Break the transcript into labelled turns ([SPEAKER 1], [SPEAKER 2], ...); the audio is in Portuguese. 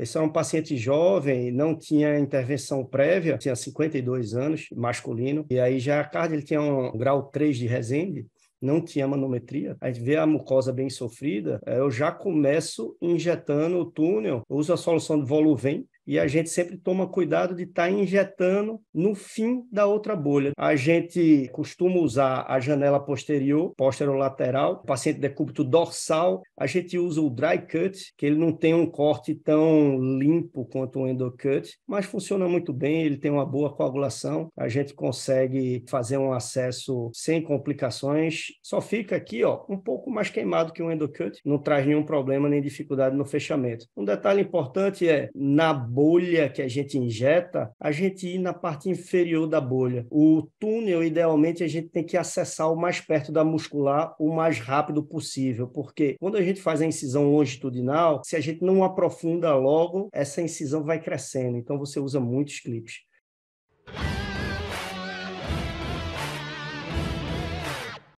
[SPEAKER 1] Esse é um paciente jovem, não tinha intervenção prévia, tinha 52 anos, masculino, e aí já a carne ele tinha um grau 3 de Resende, não tinha manometria, a gente vê a mucosa bem sofrida, é, eu já começo injetando o túnel, uso a solução de Voluven, e a gente sempre toma cuidado de estar tá injetando no fim da outra bolha. A gente costuma usar a janela posterior, posterolateral, paciente decúbito dorsal. A gente usa o dry cut, que ele não tem um corte tão limpo quanto o endocut, mas funciona muito bem, ele tem uma boa coagulação. A gente consegue fazer um acesso sem complicações. Só fica aqui, ó, um pouco mais queimado que o endocut, não traz nenhum problema nem dificuldade no fechamento. Um detalhe importante é na bolha que a gente injeta, a gente ir na parte inferior da bolha. O túnel, idealmente, a gente tem que acessar o mais perto da muscular o mais rápido possível, porque quando a gente faz a incisão longitudinal, se a gente não aprofunda logo, essa incisão vai crescendo. Então, você usa muitos clipes.